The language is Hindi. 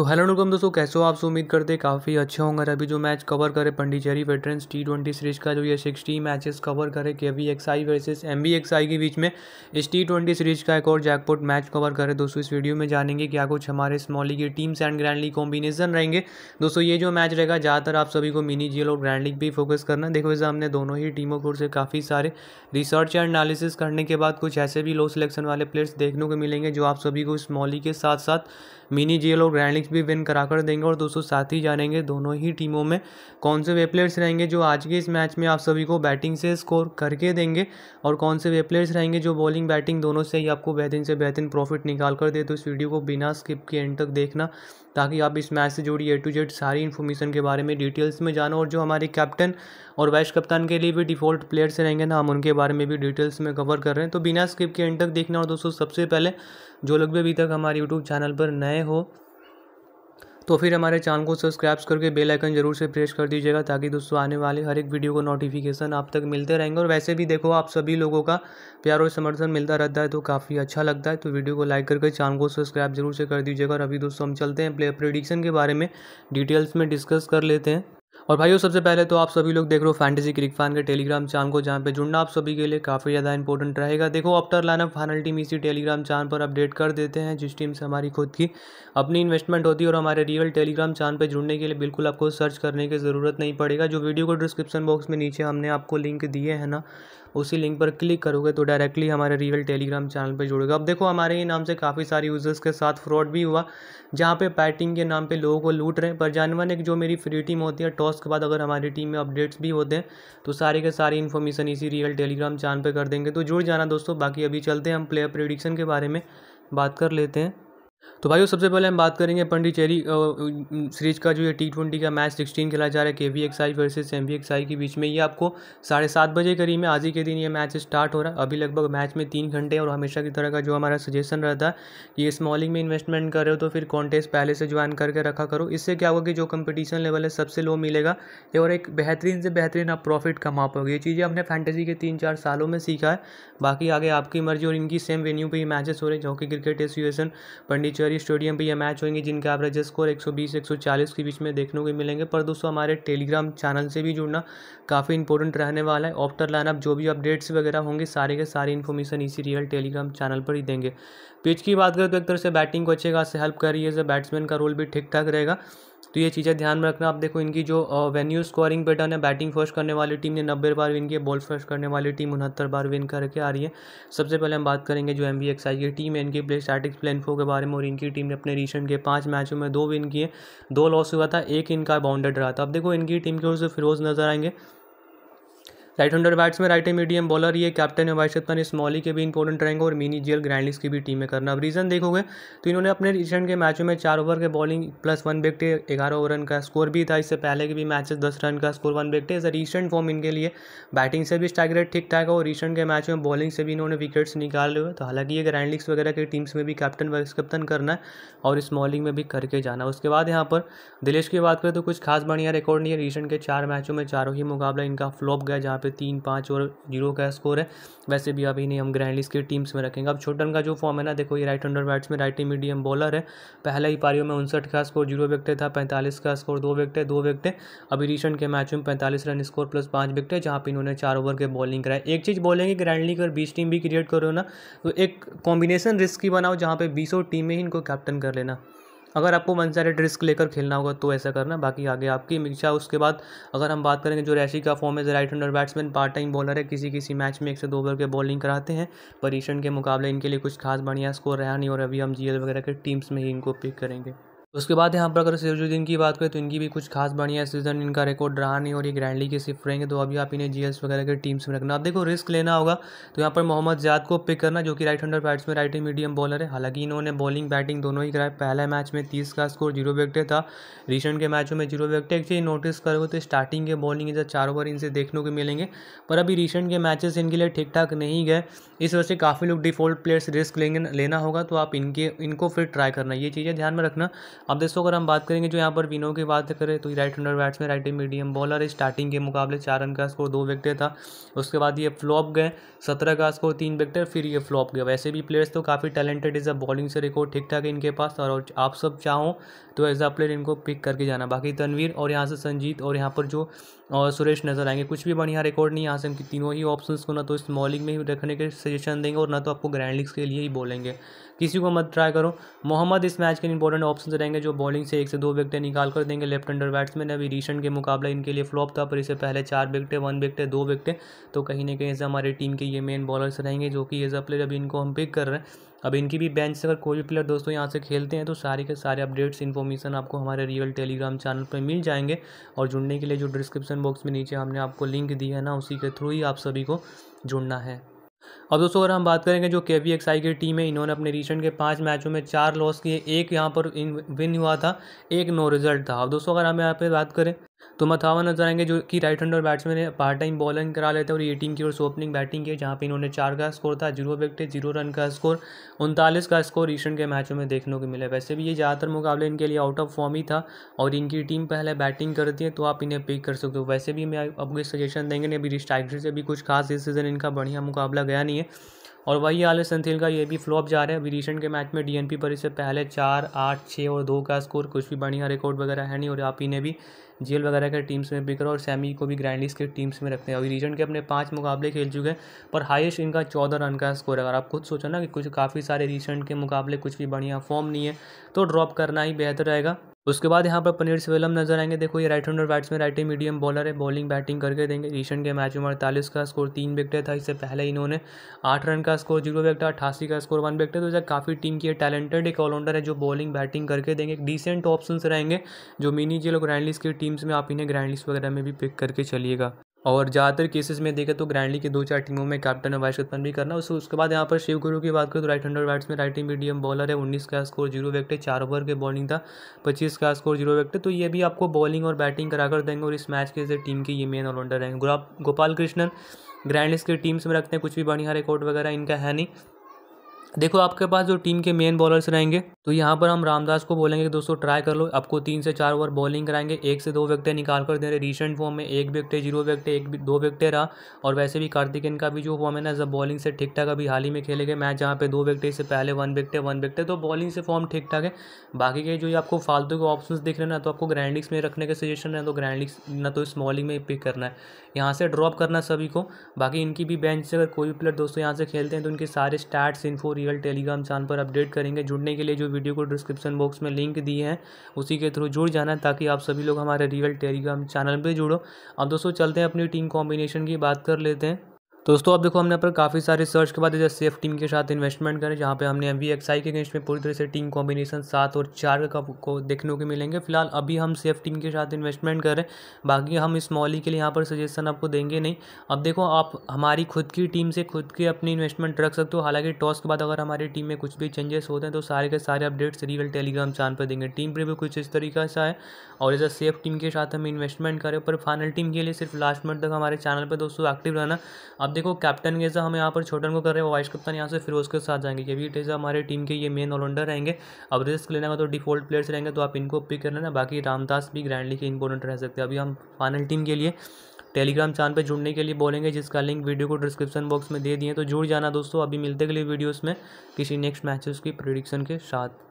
तो हेलो वेलकम दोस्तों कैसे हो आप उम्मीद करते हैं काफ़ी अच्छे होंगे अभी जो मैच कवर करे Pondicherry veterans T twenty series का जो ये सिक्सटी मैचेस कवर करे K V X I versus M B X I के बीच में इस टी ट्वेंटी सीरीज़ का एक और जैकपॉट मैच कवर करे दोस्तों इस वीडियो में जानेंगे क्या कुछ हमारे स्मॉली की teams and grand league combination रहेंगे दोस्तों ये जो मैच रहेगा ज़्यादातर आप सभी को मिनी जीएल और ग्रैंड लीग भी फोकस करना देखो इसे हमने दोनों ही टीमों को से काफ़ी सारे रिसर्च एंड एनालिसिस करने के बाद कुछ ऐसे भी लो सिलेक्शन वाले प्लेयर्स देखने को मिलेंगे जो आप सभी को स्मॉली के साथ साथ मिनी जेल और ग्रैंड भी विन करा कर देंगे और दोस्तों साथ ही जानेंगे दोनों ही टीमों में कौन से वे प्लेयर्स रहेंगे जो आज के इस मैच में आप सभी को बैटिंग से स्कोर करके देंगे और कौन से वे प्लेयर्स रहेंगे जो बॉलिंग बैटिंग दोनों से ही आपको बेहतरीन से बेहतरीन प्रॉफिट निकाल कर दे तो इस वीडियो को बिना स्किप के एंड तक देखना ताकि आप इस मैच से जुड़ी ए टू जेड सारी इन्फॉर्मेशन के बारे में डिटेल्स में जानो और जो हमारे कैप्टन और वाइस कप्तान के लिए भी डिफॉल्ट प्लेयर्स रहेंगे ना हम उनके बारे में भी डिटेल्स में कवर कर रहे हैं तो बिना स्किप के एंड तक देखना और दोस्तों सबसे पहले जो लोग भी अभी तक हमारे यूट्यूब चैनल पर नए नए हो तो फिर हमारे चैनल को सब्सक्राइब करके बेल आइकन जरूर से प्रेस कर दीजिएगा ताकि दोस्तों आने वाले हर एक वीडियो को नोटिफिकेशन आप तक मिलते रहेंगे और वैसे भी देखो आप सभी लोगों का प्यार और समर्थन मिलता रहता है तो काफ़ी अच्छा लगता है तो वीडियो को लाइक करके चैनल को सब्सक्राइब जरूर से कर दीजिएगा और अभी दोस्तों हम चलते हैं प्ले प्रिडिक्शन के बारे में डिटेल्स में डिस्कस कर लेते हैं और भाइयों सबसे पहले तो आप सभी लोग देख रहे हो फैंटेसी क्रिक फैन के टेलीग्राम चैनल को जहाँ पे जुड़ना आप सभी के लिए काफ़ी ज़्यादा इंपॉर्टेंट रहेगा देखो लाइन लाइनअप फाइनल टीम इसी टेलीग्राम चैनल पर अपडेट कर देते हैं जिस टीम से हमारी खुद की अपनी इन्वेस्टमेंट होती है और हमारे रियल टेलीग्राम चैनल पर जुड़ने के लिए बिल्कुल आपको सर्च करने की ज़रूरत नहीं पड़ेगा जो वीडियो को डिस्क्रिप्शन बॉक्स में नीचे हमने आपको लिंक दिए हैं ना उसी लिंक पर क्लिक करोगे तो डायरेक्टली हमारे रियल टेलीग्राम चैनल पर जुड़ेगा अब देखो हमारे ही नाम से काफ़ी सारे यूज़र्स के साथ फ्रॉड भी हुआ जहाँ पे पैटिंग के नाम पे लोगों को लूट रहे हैं पर जानवर एक जो मेरी फ्री टीम होती है टॉस के बाद अगर हमारी टीम में अपडेट्स भी होते हैं तो सारे के सारे इन्फॉर्मेशन इसी रियल टेलीग्राम चैनल पर कर देंगे तो जुड़ जाना दोस्तों बाकी अभी चलते हैं हम प्लेयर प्रिडिक्शन के बारे में बात कर लेते हैं तो भाई सबसे पहले हम बात करेंगे पंडिचेरी सीरीज का जो ये टी ट्वेंटी का मैच सिक्सटीन खेला जा रहा है K V X I versus M V X I के बीच में ये आपको साढ़े सात बजे करीब में आज ही के दिन ये मैच स्टार्ट हो रहा है अभी लगभग मैच में तीन घंटे और हमेशा की तरह का जो हमारा सजेशन रहता है कि स्मॉलिंग में इन्वेस्टमेंट कर रहे हो तो फिर कॉन्टेस्ट पहले से ज्वाइन करके रखा करो इससे क्या होगा कि जो कम्पिटिशन लेवल है सबसे लो मिलेगा और एक बेहतरीन से बेहतरीन आप प्रॉफिट कमा पाओगे ये चीज़ें हमने फैंटेसी के तीन चार सालों में सीखा है बाकी आगे आपकी मर्जी और इनकी सेम वेन्यू पर ही मैचेस हो रहे हैं जो कि क्रिकेट एसोसिएशन पंडित पांडिचेरी स्टेडियम पे ये मैच होंगे जिनके एवरेज स्कोर 120 140 के बीच में देखने को मिलेंगे पर दोस्तों हमारे टेलीग्राम चैनल से भी जुड़ना काफ़ी इंपॉर्टेंट रहने वाला है ऑफ्टर लाइनअप जो भी अपडेट्स वगैरह होंगे सारे के सारे इन्फॉर्मेशन इसी रियल टेलीग्राम चैनल पर ही देंगे पिच की बात करें तो एक तरह से बैटिंग को अच्छे खास से हेल्प कर रही है बैट्समैन का रोल भी ठीक ठाक रहेगा तो ये चीज़ें ध्यान में रखना आप देखो इनकी जो वेन्यू स्कोरिंग पैटर्न है बैटिंग फर्स्ट करने वाली टीम ने नब्बे बार विन किया बॉल फर्स्ट करने वाली टीम उनहत्तर बार विन करके आ रही है सबसे पहले हम बात करेंगे जो एम बी एक्साइज की टीम है इनकी प्ले स्टैटिक्स प्ले इन्फो के बारे में और इनकी टीम ने अपने रिसेंट के पाँच मैचों में दो विन किए दो लॉस हुआ था एक इनका बाउंडेड रहा था अब देखो इनकी टीम की ओर से फिरोज नजर आएंगे right hander batsman right है मीडियम बॉलर ये कैप्टन है वाइस कप्तान स्मॉली के भी इंपॉर्टेंट रहेंगे और मिनी जेल ग्रैंडलिस की भी टीम में करना अब रीज़न देखोगे तो इन्होंने अपने रिसेंट के मैचों में चार ओवर के बॉलिंग प्लस वन बेगटे ग्यारह ओवर रन का स्कोर भी था इससे पहले के भी मैचेस दस रन का स्कोर वन बेगटे इज़ रिसेंट फॉर्म इनके लिए बैटिंग से भी स्ट्राइक रेट ठीक ठाक है और रिसेंट के मैच में बॉलिंग से भी इन्होंने विकेट्स निकाले हुए तो हालांकि ये ग्रैंडलिक्स वगैरह के टीम्स में भी कैप्टन वाइस कप्तान करना है और स्मॉलिंग में भी करके जाना उसके बाद यहाँ पर दिलेश की बात करें तो कुछ खास बढ़िया रिकॉर्ड नहीं है रिसेंट के चार मैचों में चारों ही मुकाबला इनका फ्लॉप गया जहाँ पे तीन पाँच और जीरो का स्कोर है वैसे भी अभी नहीं हम ग्रैंडलीस के टीम्स में रखेंगे अब छोटन का जो फॉर्म है ना देखो ये right hander batsman right medium bowler है पहले ही पारियों में उनसठ का स्कोर जीरो विकटे था पैंतालीस का स्कोर दो विकटे दो विकटे अभी रिसेंट के मैच में पैंतालीस रन स्कोर प्लस पाँच विकटे जहाँ पर इन्होंने चार ओवर के बॉलिंग कराए एक चीज़ बोलेंगे ग्रैंडली की और बीस टीम भी क्रिएट करो ना तो एक कॉम्बिनेशन रिस्क ही बनाओ जहाँ पर बीसों टीमें ही इनको कैप्टन कर लेना अगर आपको मन सारे रिस्क लेकर खेलना होगा तो ऐसा करना बाकी आगे आपकी इच्छा उसके बाद अगर हम बात करेंगे जो रैशी का फॉर्म है right hander batsman part time bowler है किसी किसी मैच में एक से दो ओवर के बॉलिंग कराते हैं पर ईशन के मुकाबले इनके लिए कुछ खास बढ़िया स्कोर रहा नहीं और अभी हम जी वगैरह के टीम्स में ही इनको पिक करेंगे उसके बाद यहाँ पर अगर सिरजुद्दीन की बात करें तो इनकी भी कुछ खास बढ़िया सीजन इनका रिकॉर्ड रहा नहीं और ये ग्रैंड लीग के सिर्फ रहेंगे तो अभी आप इन्हें जी वगैरह के टीम्स में रखना आप देखो रिस्क लेना होगा तो यहाँ पर मोहम्मद जयाद को पिक करना जो कि right bats batsman right medium bowler है हालांकि इन्होंने बॉलिंग बैटिंग दोनों ही कराया पहला मैच में तीस का स्कोर जीरो विकटे था रिसेंट के मैचों में जीरो विकटे एक्चुअली नोटिस करोगे तो स्टार्टिंग के बॉलिंग जब चार ओवर इनसे देखने को मिलेंगे पर अभी रिसेंट के मैचेस इनके लिए ठीक ठाक नहीं गए इस वजह से काफ़ी लोग डिफॉल्ट प्लेयर्स रिस्क लेंगे लेना होगा तो आप इनके इनको फिर ट्राई करना ये चीज़ें ध्यान में रखना अब दोस्तों अगर हम बात करेंगे जो यहाँ पर विनो की बात करें तो right hander batsman right medium bowler है स्टार्टिंग के मुकाबले चार रन का स्कोर दो विकटें था उसके बाद ये फ्लॉप गए सत्रह का स्कोर तीन विकटें फिर ये फ्लॉप गया वैसे भी प्लेयर्स तो काफ़ी टैलेंटेड इज़ अ बॉलिंग से रिकॉर्ड ठीक ठाक है इनके पास और आप सब चाहो तो एज अ प्लेयर इनको पिक करके जाना बाकी तनवीर और यहाँ से संजीत और यहाँ पर जो और सुरेश नजर आएंगे कुछ भी बढ़िया रिकॉर्ड नहीं यहाँ से इनकी तीनों ही ऑप्शन को ना तो इस मॉलिंग में ही रखने के सजेशन देंगे और ना तो आपको ग्रैंड लीग्स के लिए ही बोलेंगे किसी को मत ट्राई करो मोहम्मद इस मैच के इंपॉर्टेंट ऑप्शन रहेंगे जो बॉलिंग से एक से दो विकटें निकाल कर देंगे लेफ्ट अंडर बैट्समैन अभी रिसेंट के मुकाबला इनके लिए फ्लॉप था पर इससे पहले चार विकटें वन विकटें दो विकटें तो कहीं ना कहीं से हमारी टीम के ये मेन बॉलर्स रहेंगे जो कि एज अ प्लेयर अभी इनको हम पिक कर रहे हैं अब इनकी भी बेंच से अगर कोई भी प्लेयर दोस्तों यहाँ से खेलते हैं तो सारे के सारे अपडेट्स इन्फॉर्मेशन आपको हमारे रियल टेलीग्राम चैनल पर मिल जाएंगे और जुड़ने के लिए जो डिस्क्रिप्शन बॉक्स में नीचे हमने आपको लिंक दी है ना उसी के थ्रू ही आप सभी को जुड़ना है अब दोस्तों अगर हम बात करेंगे जो के वी एक्स आई की टीम है इन्होंने अपने रिसेंट के पांच मैचों में चार लॉस किए एक यहाँ पर विन हुआ था एक नो रिजल्ट था अब दोस्तों अगर हम यहाँ पे बात करें तो मथावा नजर आएंगे जो कि राइट हैंडर बैट्समैन है पार्ट टाइम बॉलिंग करा लेते हैं और टीम की ओर से ओपनिंग बैटिंग की जहाँ पर इन्होंने चार का स्कोर था जीरो विकेट जीरो रन का स्कोर उनतालीस का स्कोर रिसेंट के मैचों में देखने को मिला वैसे भी ये ज़्यादातर मुकाबले इनके लिए आउट ऑफ फॉर्म ही था और इनकी टीम पहले बैटिंग करती है तो आप इन्हें पिक कर सकते हो वैसे भी मैं आपको सजेशन देंगे अभी रिस्ट्राइक से भी कुछ खास इस सीज़न इनका बढ़िया मुकाबला गया नहीं है और वही आलिस सेंथिल का ये भी फ्लॉप जा रहा है अभी रिसेंट के मैच में डीएनपी पर इससे पहले चार आठ छः और दो का स्कोर कुछ भी बढ़िया रिकॉर्ड वगैरह है नहीं और आप ही ने भी जेल वगैरह के टीम्स में बिक और सेमी को भी ग्रैंडिस के टीम्स में रखते हैं अभी रिसेंट के अपने पाँच मुकाबले खेल चुके हैं पर हाईएस्ट इनका चौदह रन का स्कोर है अगर आप खुद सोचो ना कि कुछ काफ़ी सारे रिसेंट के मुकाबले कुछ भी बढ़िया फॉर्म नहीं है तो ड्रॉप करना ही बेहतर रहेगा उसके बाद यहाँ पर पनीर सेवलम नजर आएंगे देखो ये right hander batsman right medium bowler है बॉलिंग बैटिंग करके देंगे रिसेंट के मैच में अड़तालीस का स्कोर तीन विकेट था इससे पहले इन्होंने आठ रन का स्कोर जीरो विकेट अट्ठासी का स्कोर वन विकेट तो काफ़ी टीम की टैलेंटेड एक ऑलराउंडर है जो बॉलिंग बैटिंग करके देंगे एक डिसेंट ऑप्शन रहेंगे जो मिनी जी लोग ग्रैंड की टीम्स में आप इन्हें ग्रैंड वगैरह में भी पिक करके चलिएगा और ज़्यादातर केसेस में देखें तो ग्रैंडली की दो चार टीमों में कैप्टन और वाइस कैप्टन भी करना उसको उसके बाद यहाँ पर शिव गुरु की बात करें तो right batsman right medium bowler है उन्नीस का स्कोर जीरो विकटे है चार ओवर के बॉलिंग था पच्चीस का स्कोर जीरो विकटे है तो ये भी आपको बॉलिंग और बैटिंग करा कर देंगे और इस मैच के टीम के ये मेन ऑलराउंडर हैं गोपाल कृष्णन ग्रैंड के टीम्स में रखते हैं कुछ भी बढ़िया रिकॉर्ड वगैरह इनका है नहीं देखो आपके पास जो टीम के मेन बॉलर्स रहेंगे तो यहाँ पर हम रामदास को बोलेंगे कि दोस्तों ट्राई कर लो आपको तीन से चार ओवर बॉलिंग कराएंगे एक से दो विकटें निकाल कर दे रहे रिसेंट फॉर्म में एक विकटे जीरो विकटे एक दो विकटे रहा और वैसे भी कार्तिक इनका भी जो फॉर्म है ना जब बॉलिंग से ठीक ठाक अभी हाल ही में खेले गए मैच जहाँ पे दो विकटे से पहले वन विकटे वन विकटे तो बॉलिंग से फॉर्म ठीक ठाक है बाकी के जो आपको फालतू के ऑप्शन दिख रहे ना तो आपको ग्रैंडिक्स में रखने के सजेशन है तो ग्रैंडिक्स ना तो स्मॉलिंग में पिक करना है यहाँ से ड्रॉप करना सभी को बाकी इनकी भी बेंच से अगर कोई भी प्लेयर दोस्तों यहाँ से खेलते हैं तो उनके सारे स्टार्ट इन्फोर रियल टेलीग्राम चैनल पर अपडेट करेंगे जुड़ने के लिए जो वीडियो को डिस्क्रिप्शन बॉक्स में लिंक दी है उसी के थ्रू जुड़ जाना ताकि आप सभी लोग हमारे रियल टेलीग्राम चैनल पर जुड़ो अब दोस्तों चलते हैं अपनी टीम कॉम्बिनेशन की बात कर लेते हैं दोस्तों अब देखो हमने यहाँ पर काफ़ी सारे सर्च के बाद इधर सेफ टीम के साथ इन्वेस्टमेंट करें जहाँ पे हमने एम वी एक्स आई के अगेंस्ट में पूरी तरह से टीम कॉम्बिनेशन सात और चार का को देखने को मिलेंगे फिलहाल अभी हम सेफ टीम के साथ इन्वेस्टमेंट करें बाकी हम इस मॉली e के लिए यहाँ पर सजेशन आपको देंगे नहीं अब देखो आप हमारी खुद की टीम से खुद की अपनी इन्वेस्टमेंट रख सकते हो हालांकि टॉस के बाद अगर हमारी टीम में कुछ भी चेंजेस होते हैं तो सारे के सारे अपडेट्स रियल टेलीग्राम चैनल पर देंगे टीम पर भी कुछ इस तरीके से है और इधर सेफ टीम के साथ हम इन्वेस्टमेंट करें पर फाइनल टीम के लिए सिर्फ लास्ट मिनट तक हमारे चैनल पर दोस्तों एक्टिव रहना अब देखो कैप्टन के हम यहाँ पर छोटन को कर रहे हैं वाइस कप्तान यहाँ से फिरोज के साथ जाएंगे ये भी टेजा हमारे टीम के ये मेन ऑलराउंडर रहेंगे अब रिस्क लेना तो डिफॉल्ट प्लेयर्स रहेंगे तो आप इनको पिक कर लेना बाकी रामदास भी ग्रैंडली के इंपॉर्टेंट रह सकते हैं अभी हम फाइनल टीम के लिए टेलीग्राम चैनल पर जुड़ने के लिए बोलेंगे जिसका लिंक वीडियो को डिस्क्रिप्शन बॉक्स में दे दिए तो जुड़ जाना दोस्तों अभी मिलते अगले वीडियोज़ में किसी नेक्स्ट मैचेस की प्रोडिक्शन के साथ